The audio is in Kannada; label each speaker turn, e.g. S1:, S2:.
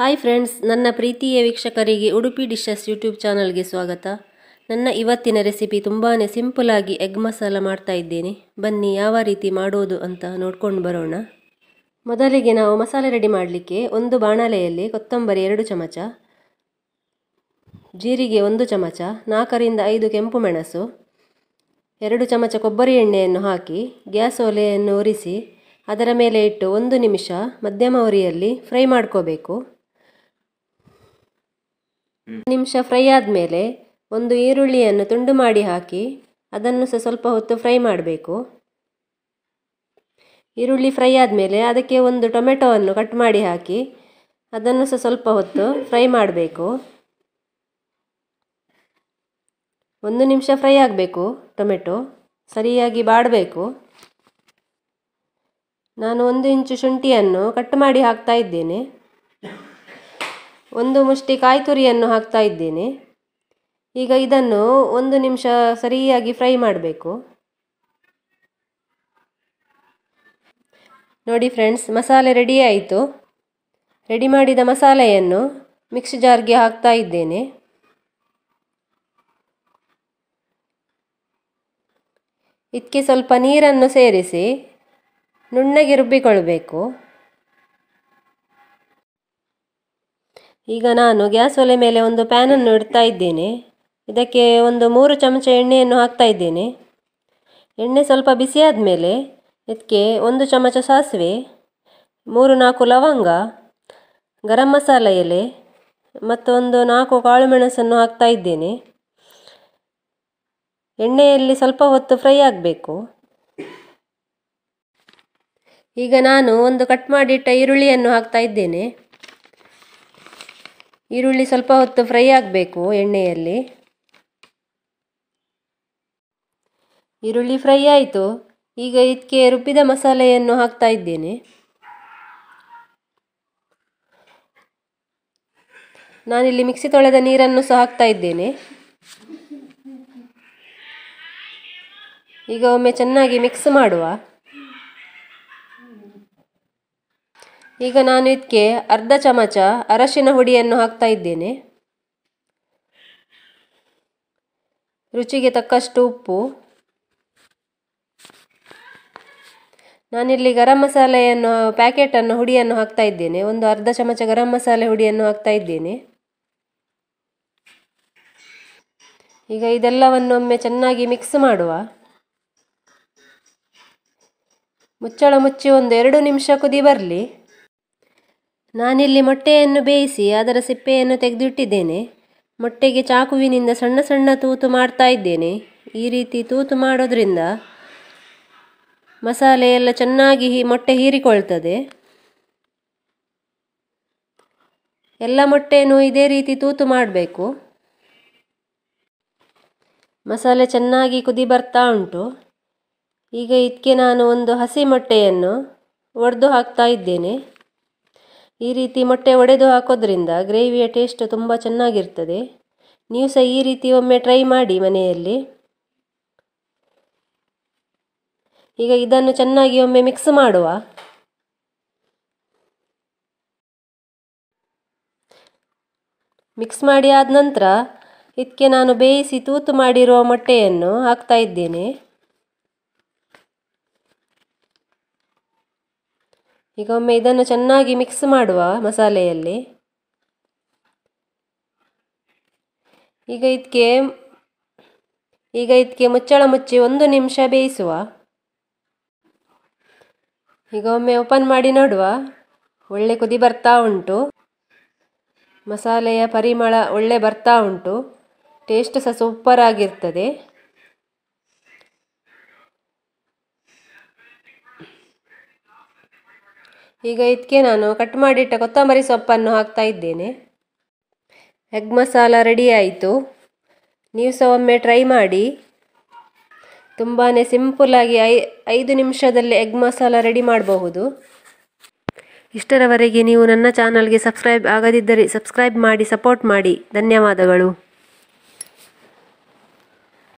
S1: ಹಾಯ್ ಫ್ರೆಂಡ್ಸ್ ನನ್ನ ಪ್ರೀತಿಯ ವೀಕ್ಷಕರಿಗೆ ಉಡುಪಿ ಡಿಶಸ್ ಯೂಟ್ಯೂಬ್ ಚಾನಲ್ಗೆ ಸ್ವಾಗತ ನನ್ನ ಇವತ್ತಿನ ರೆಸಿಪಿ ತುಂಬಾ ಸಿಂಪಲ್ ಆಗಿ ಎಗ್ ಮಸಾಲ ಮಾಡ್ತಾ ಇದ್ದೇನೆ ಬನ್ನಿ ಯಾವ ರೀತಿ ಮಾಡೋದು ಅಂತ ನೋಡ್ಕೊಂಡು ಬರೋಣ ಮೊದಲಿಗೆ ನಾವು ಮಸಾಲೆ ರೆಡಿ ಮಾಡಲಿಕ್ಕೆ ಒಂದು ಬಾಣಲೆಯಲ್ಲಿ ಕೊತ್ತಂಬರಿ ಎರಡು ಚಮಚ ಜೀರಿಗೆ ಒಂದು ಚಮಚ ನಾಲ್ಕರಿಂದ ಐದು ಕೆಂಪು ಮೆಣಸು ಎರಡು ಚಮಚ ಕೊಬ್ಬರಿ ಎಣ್ಣೆಯನ್ನು ಹಾಕಿ ಗ್ಯಾಸ್ ಒಲೆಯನ್ನು ಉರಿಸಿ ಅದರ ಮೇಲೆ ಇಟ್ಟು ಒಂದು ನಿಮಿಷ ಮಧ್ಯಮ ಉರಿಯಲ್ಲಿ ಫ್ರೈ ಮಾಡ್ಕೋಬೇಕು ನಿಮಿಷ ಫ್ರೈ ಆದಮೇಲೆ ಒಂದು ಈರುಳ್ಳಿಯನ್ನು ತುಂಡು ಮಾಡಿ ಹಾಕಿ ಅದನ್ನು ಸಹ ಸ್ವಲ್ಪ ಹೊತ್ತು ಫ್ರೈ ಮಾಡಬೇಕು ಈರುಳ್ಳಿ ಫ್ರೈ ಆದಮೇಲೆ ಅದಕ್ಕೆ ಒಂದು ಟೊಮೆಟೊವನ್ನು ಕಟ್ ಮಾಡಿ ಹಾಕಿ ಅದನ್ನು ಸಹ ಸ್ವಲ್ಪ ಹೊತ್ತು ಫ್ರೈ ಮಾಡಬೇಕು ಒಂದು ನಿಮಿಷ ಫ್ರೈ ಆಗಬೇಕು ಟೊಮೆಟೊ ಸರಿಯಾಗಿ ಬಾಡಬೇಕು ನಾನು ಒಂದು ಇಂಚು ಶುಂಠಿಯನ್ನು ಕಟ್ ಮಾಡಿ ಹಾಕ್ತಾ ಇದ್ದೇನೆ ಒಂದು ಮುಷ್ಟಿ ಕಾಯಿ ತುರಿಯನ್ನು ಹಾಕ್ತಾ ಇದ್ದೇನೆ ಈಗ ಇದನ್ನು ಒಂದು ನಿಮಿಷ ಸರಿಯಾಗಿ ಫ್ರೈ ಮಾಡಬೇಕು ನೋಡಿ ಫ್ರೆಂಡ್ಸ್ ಮಸಾಲೆ ರೆಡಿ ಆಯಿತು ರೆಡಿ ಮಾಡಿದ ಮಸಾಲೆಯನ್ನು ಮಿಕ್ಸ್ ಜಾರ್ಗೆ ಹಾಕ್ತಾ ಇದ್ದೇನೆ ಇದಕ್ಕೆ ಸ್ವಲ್ಪ ನೀರನ್ನು ಸೇರಿಸಿ ನುಣ್ಣಗೆ ರುಬ್ಬಿಕೊಳ್ಬೇಕು ಈಗ ನಾನು ಗ್ಯಾಸ್ ಒಲೆ ಮೇಲೆ ಒಂದು ಪ್ಯಾನನ್ನು ಇಡ್ತಾ ಇದ್ದೇನೆ ಇದಕ್ಕೆ ಒಂದು ಮೂರು ಚಮಚ ಎಣ್ಣೆಯನ್ನು ಹಾಕ್ತಾ ಇದ್ದೇನೆ ಎಣ್ಣೆ ಸ್ವಲ್ಪ ಬಿಸಿಯಾದ ಮೇಲೆ ಇದಕ್ಕೆ ಒಂದು ಚಮಚ ಸಾಸಿವೆ ಮೂರು ನಾಲ್ಕು ಲವಂಗ ಗರಂ ಮಸಾಲ ಎಲೆ ಮತ್ತೊಂದು ಒಂದು ನಾಲ್ಕು ಕಾಳುಮೆಣಸನ್ನು ಹಾಕ್ತಾ ಇದ್ದೇನೆ ಎಣ್ಣೆಯಲ್ಲಿ ಸ್ವಲ್ಪ ಹೊತ್ತು ಫ್ರೈ ಆಗಬೇಕು ಈಗ ನಾನು ಒಂದು ಕಟ್ ಮಾಡಿಟ್ಟ ಈರುಳ್ಳಿಯನ್ನು ಹಾಕ್ತಾ ಇದ್ದೇನೆ ಈರುಳ್ಳಿ ಸ್ವಲ್ಪ ಹೊತ್ತು ಫ್ರೈ ಆಗಬೇಕು ಎಣ್ಣೆಯಲ್ಲಿ ಈರುಳ್ಳಿ ಫ್ರೈ ಆಯಿತು ಈಗ ಇದಕ್ಕೆ ರುಬ್ಬಿದ ಮಸಾಲೆಯನ್ನು ಹಾಕ್ತಾ ಇದ್ದೇನೆ ನಾನಿಲ್ಲಿ ಮಿಕ್ಸಿ ತೊಳೆದ ನೀರನ್ನು ಸಹ ಹಾಕ್ತಾ ಇದ್ದೇನೆ ಈಗ ಒಮ್ಮೆ ಚೆನ್ನಾಗಿ ಮಿಕ್ಸ್ ಮಾಡುವ ಈಗ ನಾನು ಇದಕ್ಕೆ ಅರ್ಧ ಚಮಚ ಅರಶಿನ ಹುಡಿಯನ್ನು ಹಾಕ್ತಾ ಇದ್ದೇನೆ ರುಚಿಗೆ ತಕ್ಕಷ್ಟು ಉಪ್ಪು ನಾನಿಲ್ಲಿ ಗರಂ ಮಸಾಲೆಯನ್ನು ಪ್ಯಾಕೆಟನ್ನು ಹುಡಿಯನ್ನು ಹಾಕ್ತಾ ಇದ್ದೇನೆ ಒಂದು ಅರ್ಧ ಚಮಚ ಗರಂ ಮಸಾಲೆ ಹುಡಿಯನ್ನು ಹಾಕ್ತಾ ಇದ್ದೇನೆ ಈಗ ಇದೆಲ್ಲವನ್ನೊಮ್ಮೆ ಚೆನ್ನಾಗಿ ಮಿಕ್ಸ್ ಮಾಡುವ ಮುಚ್ಚಳ ಮುಚ್ಚಿ ಒಂದು ಎರಡು ನಿಮಿಷ ಕುದಿ ಬರಲಿ ನಾನಿಲ್ಲಿ ಮೊಟ್ಟೆಯನ್ನು ಬೇಯಿಸಿ ಅದರ ಸಿಪ್ಪೆಯನ್ನು ತೆಗೆದಿಟ್ಟಿದ್ದೇನೆ ಮೊಟ್ಟೆಗೆ ಚಾಕುವಿನಿಂದ ಸಣ್ಣ ಸಣ್ಣ ತೂತು ಮಾಡ್ತಾ ಇದ್ದೇನೆ ಈ ರೀತಿ ತೂತು ಮಾಡೋದ್ರಿಂದ ಮಸಾಲೆ ಎಲ್ಲ ಚೆನ್ನಾಗಿ ಮೊಟ್ಟೆ ಹೀರಿಕೊಳ್ತದೆ ಎಲ್ಲ ಮೊಟ್ಟೆಯನ್ನು ಇದೇ ರೀತಿ ತೂತು ಮಾಡಬೇಕು ಮಸಾಲೆ ಚೆನ್ನಾಗಿ ಕುದಿ ಬರ್ತಾ ಉಂಟು ಈಗ ಇದಕ್ಕೆ ನಾನು ಒಂದು ಹಸಿ ಮೊಟ್ಟೆಯನ್ನು ಒಡೆದು ಹಾಕ್ತಾ ಇದ್ದೇನೆ ಈ ರೀತಿ ಮೊಟ್ಟೆ ಒಡೆದು ಹಾಕೋದ್ರಿಂದ ಗ್ರೇವಿಯ ಟೇಸ್ಟ್ ತುಂಬ ಚೆನ್ನಾಗಿರ್ತದೆ ನೀವು ಸಹ ಈ ರೀತಿ ಒಮ್ಮೆ ಟ್ರೈ ಮಾಡಿ ಮನೆಯಲ್ಲಿ ಈಗ ಇದನ್ನು ಚೆನ್ನಾಗಿ ಒಮ್ಮೆ ಮಿಕ್ಸ್ ಮಾಡುವ ಮಿಕ್ಸ್ ಮಾಡಿ ಆದ ನಂತರ ಇದಕ್ಕೆ ನಾನು ಬೇಯಿಸಿ ತೂತು ಮಾಡಿರುವ ಮೊಟ್ಟೆಯನ್ನು ಹಾಕ್ತಾ ಇದ್ದೇನೆ ಈಗ ಒಮ್ಮೆ ಇದನ್ನು ಚೆನ್ನಾಗಿ ಮಿಕ್ಸ್ ಮಾಡುವ ಮಸಾಲೆಯಲ್ಲಿ ಈಗ ಇದಕ್ಕೆ ಈಗ ಇದಕ್ಕೆ ಮುಚ್ಚಳ ಮುಚ್ಚಿ ಒಂದು ನಿಮಿಷ ಬೇಯಿಸುವ ಈಗ ಒಮ್ಮೆ ಓಪನ್ ಮಾಡಿ ನೋಡುವ ಒಳ್ಳೆ ಕುದಿ ಬರ್ತಾ ಉಂಟು ಮಸಾಲೆಯ ಪರಿಮಳ ಒಳ್ಳೆ ಬರ್ತಾ ಉಂಟು ಟೇಸ್ಟ್ ಸಹ ಸೂಪರ್ ಆಗಿರ್ತದೆ ಈಗ ಇದಕ್ಕೆ ನಾನು ಕಟ್ ಮಾಡಿಟ್ಟ ಕೊತ್ತಂಬರಿ ಸೊಪ್ಪನ್ನು ಹಾಕ್ತಾ ಇದ್ದೇನೆ ಎಗ್ ಮಸಾಲ ರೆಡಿ ಆಯಿತು ನೀವು ಸಹ ಒಮ್ಮೆ ಟ್ರೈ ಮಾಡಿ ತುಂಬಾ ಸಿಂಪಲಾಗಿ ಐ ಐದು ನಿಮಿಷದಲ್ಲಿ ಎಗ್ ಮಸಾಲ ರೆಡಿ ಮಾಡಬಹುದು ಇಷ್ಟರವರೆಗೆ ನೀವು ನನ್ನ ಚಾನಲ್ಗೆ ಸಬ್ಸ್ಕ್ರೈಬ್ ಆಗದಿದ್ದರೆ ಸಬ್ಸ್ಕ್ರೈಬ್ ಮಾಡಿ ಸಪೋರ್ಟ್ ಮಾಡಿ ಧನ್ಯವಾದಗಳು